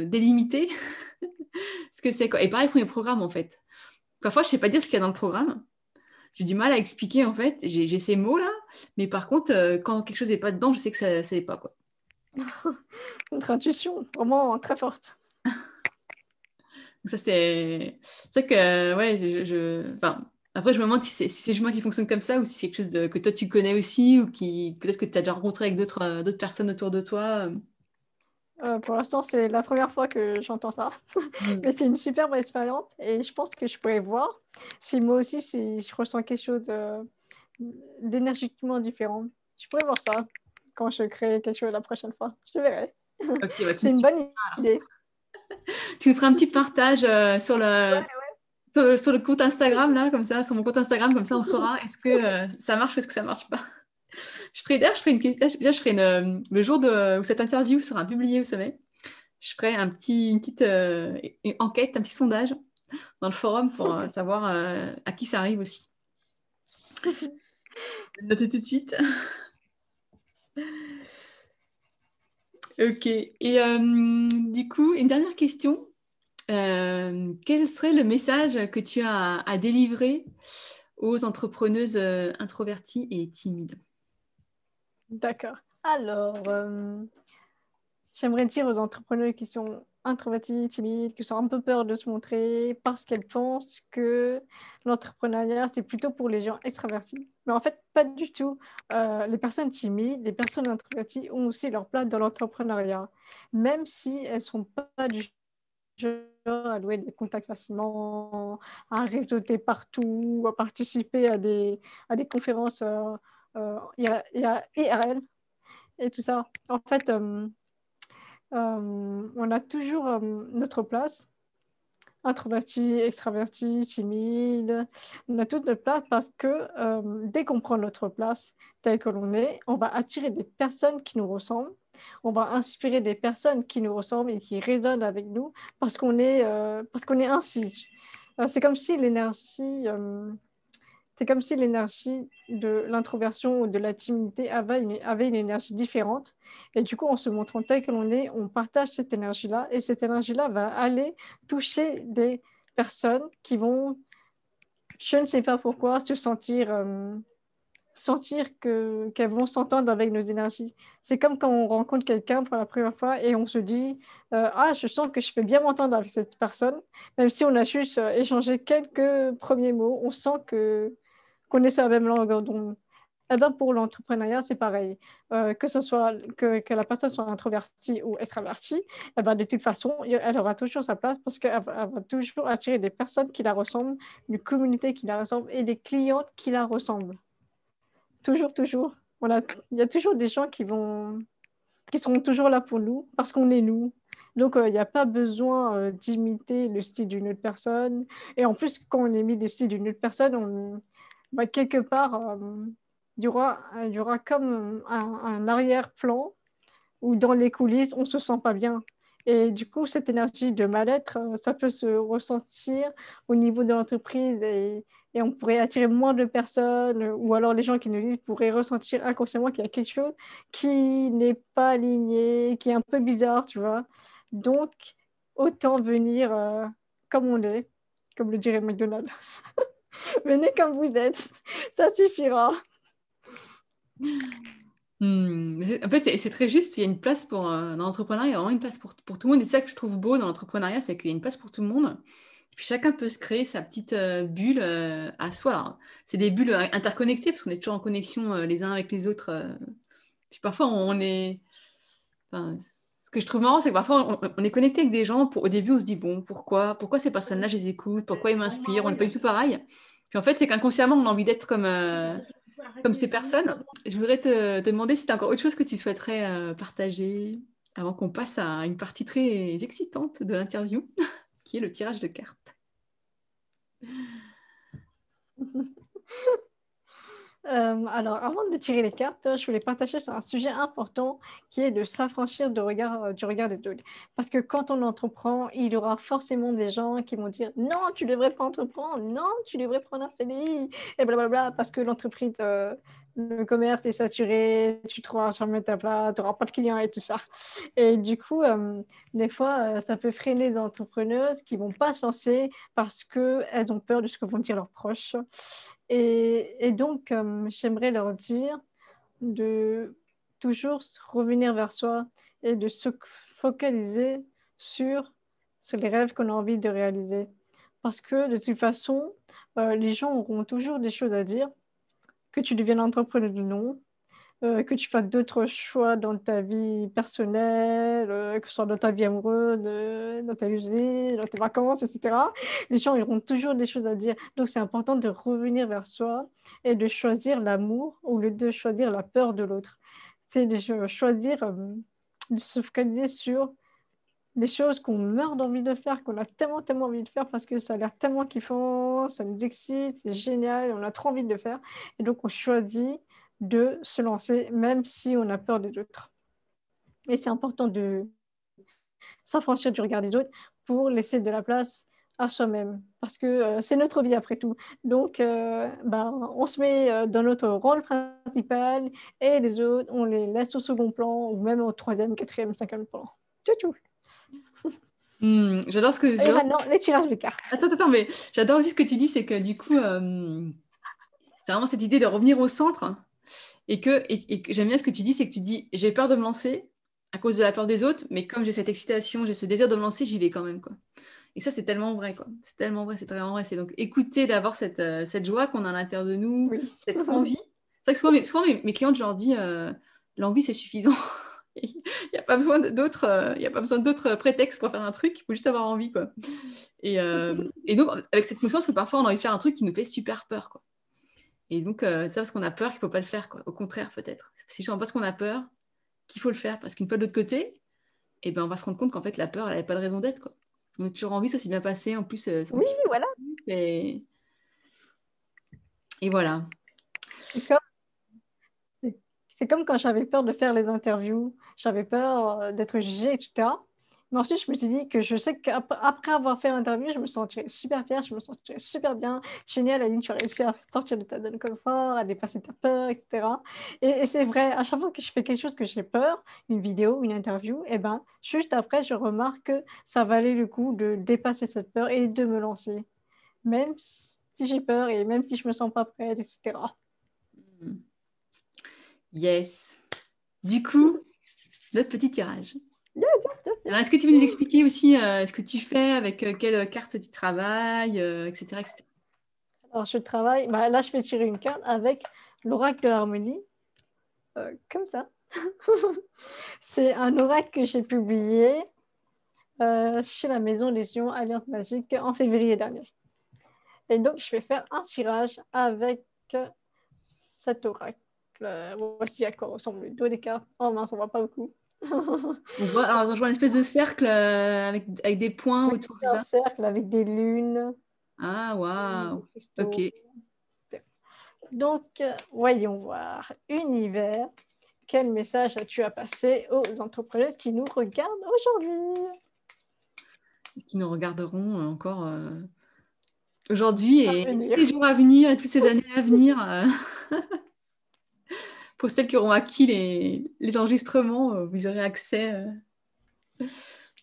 délimiter ce que c'est. Et pareil pour les programmes, en fait. Parfois, je sais pas dire ce qu'il y a dans le programme. J'ai du mal à expliquer, en fait. J'ai ces mots-là, mais par contre, quand quelque chose n'est pas dedans, je sais que ça n'est pas, quoi. Notre intuition, vraiment très forte. Ça, c'est. que, ouais, je. Enfin, après, je me demande si c'est moi qui fonctionne comme ça ou si c'est quelque chose que toi tu connais aussi ou qui peut-être que tu as déjà rencontré avec d'autres euh, d'autres personnes autour de toi. Euh. Euh, pour l'instant, c'est la première fois que j'entends ça. Mm. Mais c'est une superbe expérience et je pense que je pourrais voir si moi aussi si je ressens quelque chose d'énergiquement différent. Je pourrais voir ça quand je crée quelque chose la prochaine fois. Je verrai. Bah, c'est une bonne idée tu nous feras un petit partage euh, sur, le, Sur, compte Instagram, là, comme ça, sur mon compte Instagram, comme ça on saura est-ce que euh, ça marche ou est-ce que ça marche pas. Je ferai d'ailleurs, je ferai une déjà, je ferai euh, le jour où cette interview sera publiée, vous savez, je ferai une petite enquête, un petit sondage dans le forum pour savoir à qui ça arrive aussi. Notez tout de suite. Ok. Et euh, du coup, une dernière question. Euh, quel serait le message que tu as à, délivrer aux entrepreneuses euh, introverties et timides D'accord. Alors, j'aimerais dire aux entrepreneurs qui sont introverties, timides, qui sont un peu peur de se montrer parce qu'elles pensent que l'entrepreneuriat, c'est plutôt pour les gens extravertis. Mais en fait, pas du tout. Euh, les personnes timides, les personnes introverties ont aussi leur place dans l'entrepreneuriat, même si elles ne sont pas du genre à louer des contacts facilement, à réseauter partout, à participer à des, à des conférences euh, euh, IRL et tout ça. En fait, euh, on a toujours notre place introverti, extraverti, timide. On a toute notre place parce que dès qu'on prend notre place telle que l'on est, on va attirer des personnes qui nous ressemblent. On va inspirer des personnes qui nous ressemblent et qui résonnent avec nous parce qu'on est, parce est ainsi. C'est comme si l'énergie, c'est comme si l'énergie de l'introversion ou de la timidité avait une, énergie différente. Et du coup, en se montrant tel que l'on est, on partage cette énergie-là. Et cette énergie-là va aller toucher des personnes qui vont, je ne sais pas pourquoi, se sentir, euh, sentir que qu'elles vont s'entendre avec nos énergies. C'est comme quand on rencontre quelqu'un pour la première fois et on se dit euh, Ah, je sens que je fais bien m'entendre avec cette personne. Même si on a juste euh, échangé quelques premiers mots, on sent que connaissez la même langue. Hein, donc, eh ben, pour l'entrepreneuriat, c'est pareil. Euh, que, ce soit, que, que, la personne soit introvertie ou extravertie, eh bien, de toute façon, elle aura toujours sa place parce qu'elle va toujours attirer des personnes qui la ressemblent, une communauté qui la ressemble et des clientes qui la ressemblent. Toujours, toujours. voilà il y a toujours des gens qui, vont, qui seront toujours là pour nous parce qu'on est nous. Donc, euh, il n'y a pas besoin euh, d'imiter le style d'une autre personne. Et en plus, quand on imite le style d'une autre personne, on bah, quelque part, il, y aura, comme un, arrière-plan où dans les coulisses, on ne se sent pas bien. Et du coup, cette énergie de mal-être, euh, ça peut se ressentir au niveau de l'entreprise et, et, on pourrait attirer moins de personnes ou alors les gens qui nous lisent pourraient ressentir inconsciemment qu'il y a quelque chose qui n'est pas aligné, qui est un peu bizarre, tu vois. Donc, autant venir euh, comme on est, comme le dirait McDonald's. Venez comme vous êtes, ça suffira. Hmm. En fait, c'est très juste. Il y a une place pour. Euh, dans l'entrepreneuriat, il y a vraiment une place pour, pour tout le monde. Et c'est ça que je trouve beau dans l'entrepreneuriat, c'est qu'il y a une place pour tout le monde. Et puis chacun peut se créer sa petite euh, bulle euh, à soi. C'est des bulles interconnectées parce qu'on est toujours en connexion les uns avec les autres. puis parfois, on, on est. Enfin, ce que je trouve marrant, c'est que parfois, on, est connecté avec des gens. au début, on se dit, bon, pourquoi Pourquoi ces personnes-là, je les écoute Pourquoi ils m'inspirent On n'est pas du tout pareil. Puis en fait, c'est qu'inconsciemment, on a envie d'être comme, euh, comme ces personnes. Je voudrais te, demander si tu as encore autre chose que tu souhaiterais euh, partager avant qu'on passe à une partie très excitante de l'interview, qui est le tirage de cartes. Euh, alors, avant de tirer les cartes, je voulais partager sur un sujet important qui est de s'affranchir du regard, euh, du regard des autres. Parce que quand on entreprend, il y aura forcément des gens qui vont dire non, tu devrais pas entreprendre, non, tu devrais prendre un CDI, et blablabla, parce que l'entreprise, euh, le commerce est saturé, tu trouveras jamais ta place, tu n'auras pas de clients et tout ça. Et du coup, des fois, ça peut freiner des entrepreneuses qui vont pas se lancer parce qu'elles ont peur de ce que vont dire leurs proches. Et, donc, euh, j'aimerais leur dire de toujours revenir vers soi et de se focaliser sur, les rêves qu'on a envie de réaliser. Parce que de toute façon, euh, les gens auront toujours des choses à dire, que tu deviennes entrepreneur ou non, euh, que tu fasses d'autres choix dans ta vie personnelle, euh, que ce soit dans ta vie amoureuse, euh, dans ta usine, dans tes vacances, etc. Les gens auront toujours des choses à dire. Donc, c'est important de revenir vers soi et de choisir l'amour au lieu de choisir la peur de l'autre. C'est de choisir de se focaliser sur les choses qu'on meurt d'envie de faire, qu'on a tellement, tellement envie de faire parce que ça a l'air tellement kiffant, ça nous excite, c'est génial, on a trop envie de le faire. Et donc, on choisit de se lancer, même si on a peur des autres. Et c'est important de s'affranchir du regard des autres pour laisser de la place à soi-même, parce que euh, c'est notre vie après tout. Donc, euh, ben, on se met euh, dans notre rôle principal et les autres, on les laisse au second plan ou même au troisième, quatrième, cinquième plan. Tchou mmh, j'adore ce que tu dis Non, les tirages de cartes. Attends, attends, mais j'adore aussi ce que tu dis, c'est que du coup, c'est vraiment cette idée de revenir au centre et que, j'aime bien ce que tu dis, c'est que tu dis j'ai peur de me lancer à cause de la peur des autres, mais comme j'ai cette excitation, j'ai ce désir de me lancer, j'y vais quand même. Quoi. Et ça, c'est tellement vrai, quoi. C'est tellement vrai, c'est vraiment vrai. C'est donc écouter d'avoir cette, euh, joie qu'on a à l'intérieur de nous, cette envie. C'est vrai que souvent, mes, clientes, je leur dis euh, l'envie, c'est suffisant. Il n'y a pas besoin d'autres, euh, a pas besoin d'autres prétextes pour faire un truc. Il faut juste avoir envie, quoi. Et, et donc, avec cette conscience que parfois, on a envie de faire un truc qui nous fait super peur, quoi. Et donc, euh, c'est ça parce qu'on a peur qu'il ne faut pas le faire. Au contraire, peut-être. Si je parce qu'on a peur qu'il faut le faire. Parce qu'une fois de l'autre côté, eh ben, on va se rendre compte qu'en fait, la peur, elle n'avait pas de raison d'être. On a toujours envie, ça s'est bien passé. En plus, euh, oui, voilà. Et... voilà. C'est comme... comme quand j'avais peur de faire les interviews. J'avais peur euh, d'être jugée, etc. Mais ensuite, je me suis dit que je sais qu'après avoir fait l'interview, je me sentirais super fière, je me sentirais super bien. Génial, Aline, tu as réussi à sortir de ta zone de confort, à dépasser ta peur, etc. Et, c'est vrai, à chaque fois que je fais quelque chose que j'ai peur, une vidéo, une interview, et eh ben juste après, je remarque que ça valait le coup de dépasser cette peur et de me lancer. Même si j'ai peur et même si je me sens pas prête, etc. Mm. Yes. Du coup, notre petit tirage. Euh, est-ce que tu veux nous expliquer aussi euh, ce que tu fais, avec euh, quelle carte tu travailles, etc., Alors, je travaille, bah, là, je vais tirer une carte avec l'oracle de l'harmonie, comme ça. C'est un oracle que j'ai publié chez la Maison Légion Alliance Magique en février dernier. Et donc, je vais faire un tirage avec cet oracle. Voici à quoi ressemble le dos des cartes. oh, mince, on ne voit pas beaucoup on, voit, je vois une espèce de cercle euh, avec, des points autour de ça. Un cercle avec des lunes. Ah, waouh! Ok. Donc, euh, voyons voir. Univers, quel message as-tu à passer aux entrepreneurs qui nous regardent aujourd'hui? Qui nous regarderont euh, encore aujourd'hui et les jours à venir et toutes ces années à venir. pour celles qui auront acquis les, enregistrements, euh, vous aurez accès. Euh.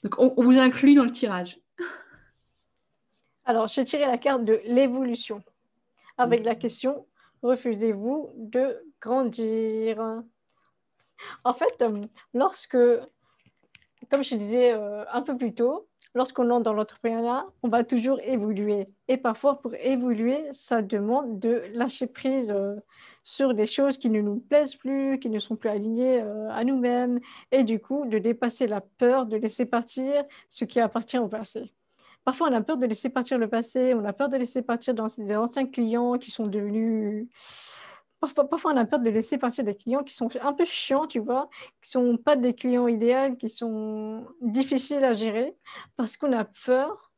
Donc, on, vous inclut dans le tirage. Alors, j'ai tiré la carte de l'évolution avec la question refusez-vous de grandir En fait, euh, lorsque, comme je disais un peu plus tôt, lorsqu'on est dans l'entrepreneuriat, on va toujours évoluer. Et parfois, pour évoluer, ça demande de lâcher prise euh, sur des choses qui ne nous plaisent plus, qui ne sont plus alignées euh, à nous-mêmes, et du coup, de dépasser la peur de laisser partir ce qui appartient au passé. Parfois, on a peur de laisser partir le passé, on a peur de laisser partir dans des anciens clients qui sont devenus parfois, on a peur de laisser partir des clients qui sont un peu chiants, tu vois, qui sont pas des clients idéaux, qui sont difficiles à gérer, parce qu'on a peur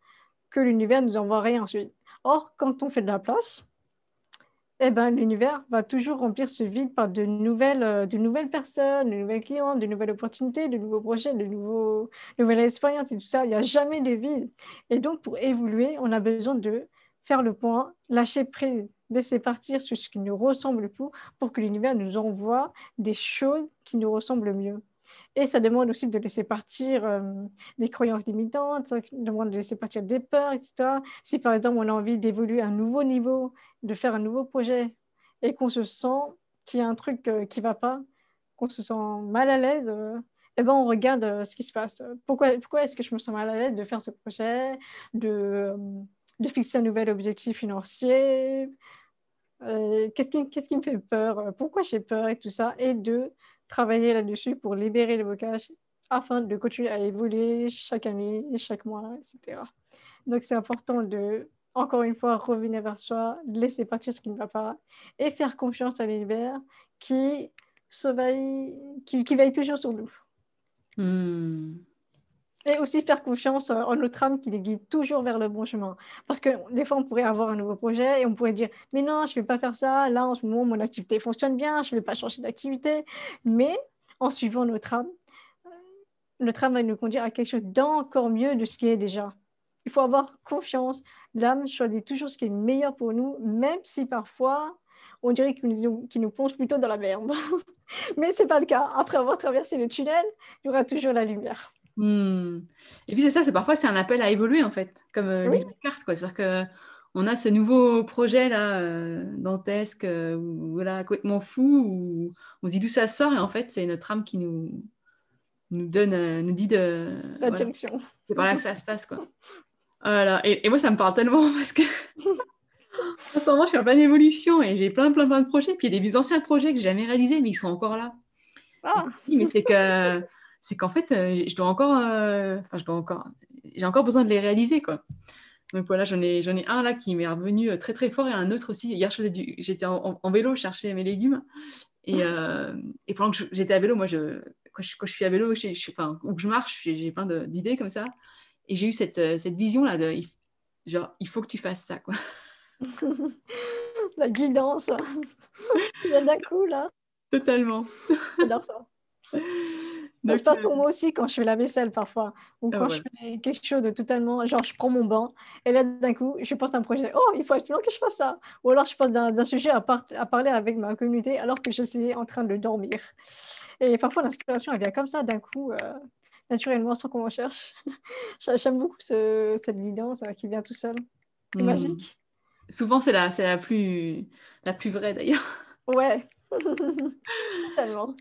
que l'univers nous envoie rien ensuite. Or, quand on fait de la place, eh ben, l'univers va toujours remplir ce vide par de nouvelles, euh, de nouvelles personnes, de nouveaux clients, de nouvelles opportunités, de nouveaux projets, de nouveaux, nouvelles expériences et tout ça. Il n'y a jamais de vide. Et donc, pour évoluer, on a besoin de faire le point, lâcher prise laisser partir ce qui nous ressemble plus pour que l'univers nous envoie des choses qui nous ressemblent mieux. Et ça demande aussi de laisser partir les euh, des croyances limitantes, ça demande de laisser partir des peurs, etc. Si par exemple on a envie d'évoluer à un nouveau niveau, de faire un nouveau projet, et qu'on se sent qu'il y a un truc euh, qui ne va pas, qu'on se sent mal à l'aise, euh, eh ben on regarde ce qui se passe. Pourquoi, pourquoi est-ce que je me sens mal à l'aise de faire ce projet, de, de fixer un nouvel objectif financier, euh, qu'est-ce qui, me fait peur, euh, pourquoi j'ai peur et tout ça, et de travailler là-dessus pour libérer le bocage afin de continuer à évoluer chaque année, et chaque mois, etc. Donc c'est important de, encore une fois, revenir vers soi, laisser partir ce qui ne va pas et faire confiance à l'univers qui, qui, qui, veille toujours sur nous. Hmm et aussi faire confiance euh, en notre âme qui les guide toujours vers le bon chemin. Parce que des fois, on pourrait avoir un nouveau projet et on pourrait dire, mais non, je ne vais pas faire ça, là en ce moment, mon activité fonctionne bien, je ne vais pas changer d'activité. Mais en suivant notre âme, euh, notre âme va nous conduire à quelque chose d'encore mieux de ce qui est déjà. Il faut avoir confiance. L'âme choisit toujours ce qui est meilleur pour nous, même si parfois on dirait qu'il nous, qu plonge plutôt dans la merde. Mais ce n'est pas le cas. Après avoir traversé le tunnel, il y aura toujours la lumière. Hmm. Et puis c'est ça, c'est parfois c'est un appel à évoluer en fait, comme euh, les cartes quoi. C'est-à-dire que on a ce nouveau projet là euh, dantesque euh, voilà complètement fou où on dit d'où ça sort et en fait c'est notre âme qui nous nous donne, nous dit de la C'est par là que ça se passe quoi. Voilà. Et, moi ça me parle tellement parce que en ce moment je suis en pleine évolution et j'ai plein plein plein de projets. Puis il y a des anciens projets que j'ai jamais réalisés mais ils sont encore là. Ah. mais c'est que c'est qu'en fait, euh, je dois encore, euh, enfin, je dois encore, j'ai encore besoin de les réaliser, quoi. Donc voilà, j'en ai, j'en ai un là qui m'est revenu euh, très très fort et un autre aussi. Hier, j'étais en, vélo chercher mes légumes et, et pendant que j'étais à vélo, moi, je, quand, je, suis à vélo, je, ou que je marche, j'ai, plein d'idées comme ça. Et j'ai eu cette, cette vision là de, genre, il faut que tu fasses ça, quoi. La guidance. Il y en a coup là. Hein. Totalement. Alors, ça ça se passe pour moi aussi quand je fais la vaisselle parfois, ou ah, quand je fais quelque chose de totalement, genre je prends mon bain, et là d'un coup, je pense à un projet, oh, il faut absolument que je fasse ça, ou alors je pense d'un sujet à, parler avec ma communauté alors que je suis en train de dormir. Et parfois l'inspiration, elle vient comme ça d'un coup, euh, naturellement, sans qu'on cherche J'aime beaucoup cette guidance euh, qui vient tout seul. C'est hmm. magique. Souvent, c'est la, la, plus, la plus vraie d'ailleurs. Ouais, totalement.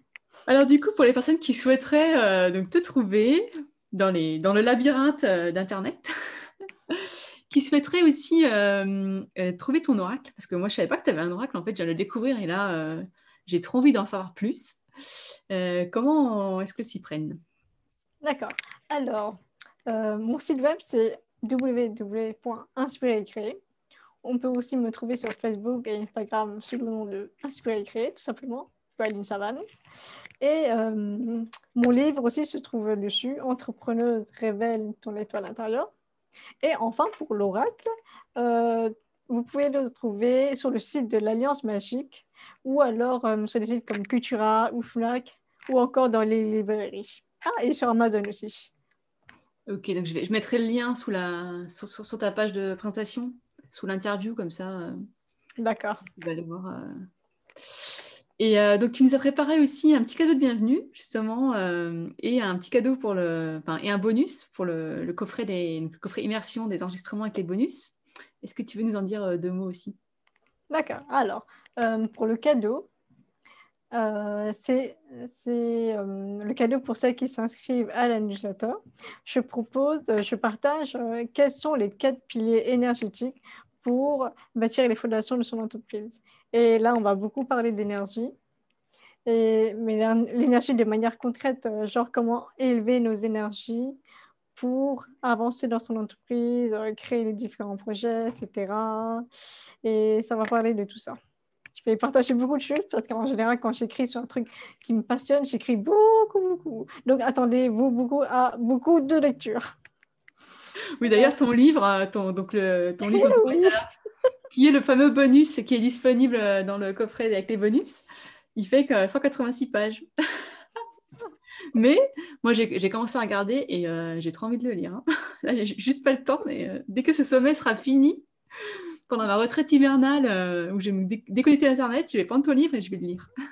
Alors du coup, pour les personnes qui souhaiteraient euh, donc te trouver dans, le labyrinthe euh, d'Internet, qui souhaiteraient aussi euh, trouver ton oracle, parce que moi je ne savais pas que tu avais un oracle, en fait, j'allais le découvrir et là, j'ai trop envie d'en savoir plus. comment est-ce que s'y prennent D'accord. Alors, mon site web, c'est www.inspirer On peut aussi me trouver sur Facebook et Instagram sous le nom de Inspirer et créer, tout simplement. une Savane. Et euh, mon livre aussi se trouve dessus, Entrepreneuse révèle ton étoile intérieure. Et enfin, pour l'oracle, euh, vous pouvez le trouver sur le site de l'Alliance Magique ou alors euh, sur des sites comme Cultura ou Fnac ou encore dans les librairies. Ah, et sur Amazon aussi. Ok, donc je, vais, je mettrai le lien sous la, sur, ta page de présentation, sous l'interview, comme ça. D'accord. Vous allez voir. Et euh, donc, tu nous as préparé aussi un petit cadeau de bienvenue, justement, euh, et un petit cadeau pour le, et un bonus pour le, coffret des, coffret immersion des enregistrements avec les bonus. Est-ce que tu veux nous en dire euh, deux mots aussi D'accord. Alors, pour le cadeau, c'est le cadeau pour celles qui s'inscrivent à la newsletter. Je propose, je partage quels sont les quatre piliers énergétiques pour bâtir les fondations de son entreprise. Et là, on va beaucoup parler d'énergie. Et, mais l'énergie de manière concrète, euh, genre comment élever nos énergies pour avancer dans son entreprise, euh, créer les différents projets, etc. Et ça va parler de tout ça. Je vais partager beaucoup de choses parce qu'en général, quand j'écris sur un truc qui me passionne, j'écris beaucoup, beaucoup. Donc attendez-vous beaucoup à beaucoup de lectures. Oui, d'ailleurs, ton livre, euh, ton, donc le, ton livre, qui est le fameux bonus qui est disponible euh, dans le coffret avec les bonus, il fait que 186 pages. mais moi, j'ai commencé à regarder et euh, j'ai trop envie de le lire. Hein. Là, j'ai juste pas le temps, mais euh, dès que ce sommet sera fini, pendant ma retraite hivernale où je vais me déconnecter d'Internet, je vais prendre ton livre et je vais le lire.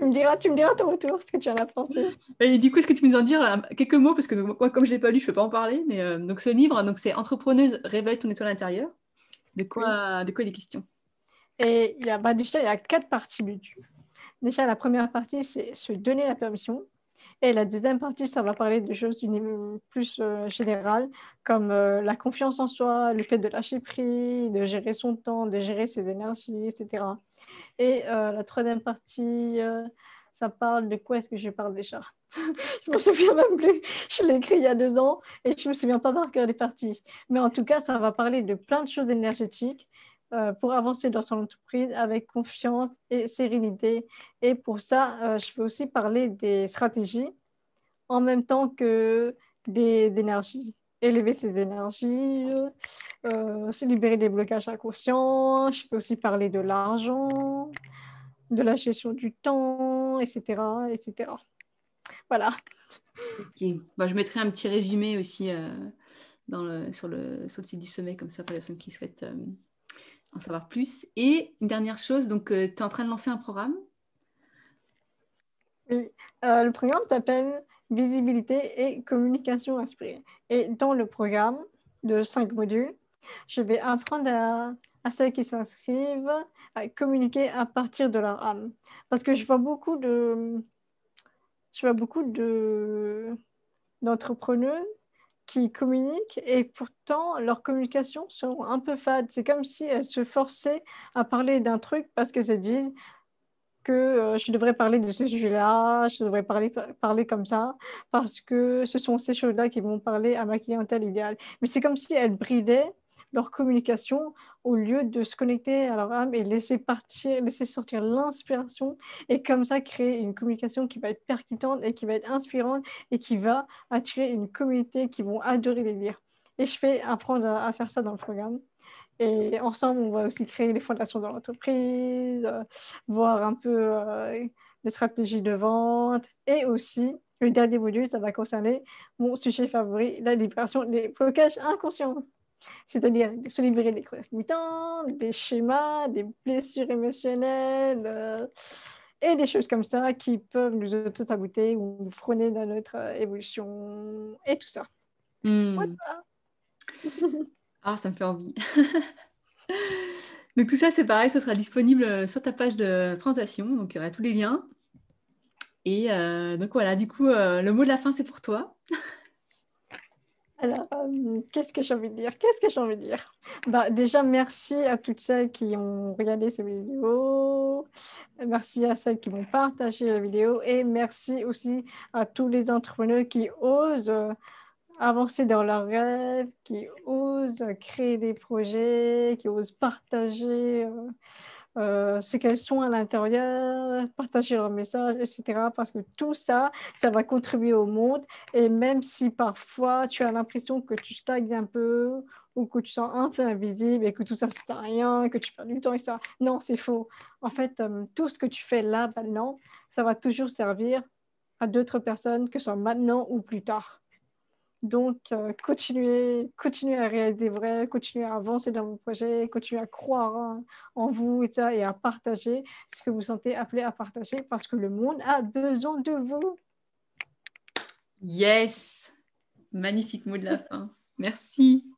tu me diras, tu me diras ton retour, ce que tu en as pensé. Et du coup, est-ce que tu peux nous en dire quelques mots Parce que moi, comme je ne l'ai pas lu, je ne peux pas en parler. Mais, donc, ce livre, c'est Entrepreneuse, révèle ton étoile intérieure. De quoi, de quoi il est Et il y a, bah, déjà, il y a quatre parties du tube. Déjà, la première partie, c'est se donner la permission. Et la deuxième partie, ça va parler de choses plus euh, générale générales, comme euh, la confiance en soi, le fait de lâcher prise, de gérer son temps, de gérer ses énergies, etc. Et euh, la troisième partie, ça parle de quoi est-ce que je parle déjà je me souviens même plus. Je l'ai écrit il y a deux ans et je me souviens pas par cœur des parties. Mais en tout cas, ça va parler de plein de choses énergétiques euh, pour avancer dans son entreprise avec confiance et sérénité. Et pour ça, euh, je vais aussi parler des stratégies en même temps que des énergies. Élever ses énergies, euh, se libérer des blocages inconscients. Je peux aussi parler de l'argent, de la gestion du temps, etc. etc voilà. Bah, je mettrai un petit résumé aussi euh, dans le, sur, le, site du sommet, comme ça pour les personnes qui souhaitent euh, en savoir plus. Et une dernière chose, donc euh, tu es en train de lancer un programme Oui, le programme s'appelle Visibilité et communication inspirée. Et dans le programme de cinq modules, je vais apprendre à celles qui s'inscrivent à communiquer à partir de leur âme. Parce que je vois beaucoup de je vois beaucoup de d'entrepreneurs qui communiquent et pourtant leurs communications sont un peu fades. C'est comme si elles se forçaient à parler d'un truc parce que se disent que euh, je devrais parler de ce sujet-là, je devrais parler, parler comme ça, parce que ce sont ces choses-là qui vont parler à ma clientèle idéale. Mais c'est comme si elles bridaient leur communication au lieu de se connecter à leur âme et laisser partir, laisser sortir l'inspiration et comme ça créer une communication qui va être percutante et qui va être inspirante et qui va attirer une communauté qui vont adorer les lire. Et je fais apprendre à, faire ça dans le programme. Et ensemble, on va aussi créer les fondations dans l'entreprise, euh, voir un peu euh, les stratégies de vente et aussi le dernier module, ça va concerner mon sujet favori, la libération des blocages inconscients. C'est-à-dire se libérer des de mutantes, des schémas, des blessures émotionnelles euh, et des choses comme ça qui peuvent nous auto-saboter ou nous freiner dans notre euh, évolution et tout ça. Hmm. ah, ça me fait envie. donc tout ça, c'est pareil, ce sera disponible euh, sur ta page de présentation. Donc il y aura tous les liens. Et donc voilà, du coup, le mot de la fin, c'est pour toi. Alors, euh, qu'est-ce que j'ai envie de dire Qu'est-ce que j'ai envie de dire bah, Déjà, merci à toutes celles qui ont regardé ces vidéos. Merci à celles qui m'ont partagé la vidéo. Et merci aussi à tous les entrepreneurs qui osent euh, avancer dans leurs rêves, qui osent créer des projets, qui osent partager. Euh, euh, ce qu'elles sont à l'intérieur, partager leur message, etc. Parce que tout ça, ça va contribuer au monde. Et même si parfois tu as l'impression que tu stagnes un peu ou que tu sens un peu invisible et que tout ça ne sert à rien, que tu perds du temps, etc. Non, c'est faux. En fait, euh, tout ce que tu fais là, maintenant, ça va toujours servir à d'autres personnes, que ce soit maintenant ou plus tard. Donc, continuez, euh, continuez à réaliser continuez à avancer dans vos projets, continuez à croire en vous et, et à partager ce que vous sentez appelé à partager parce que le monde a besoin de vous. Yes! Magnifique mot de la fin. Merci.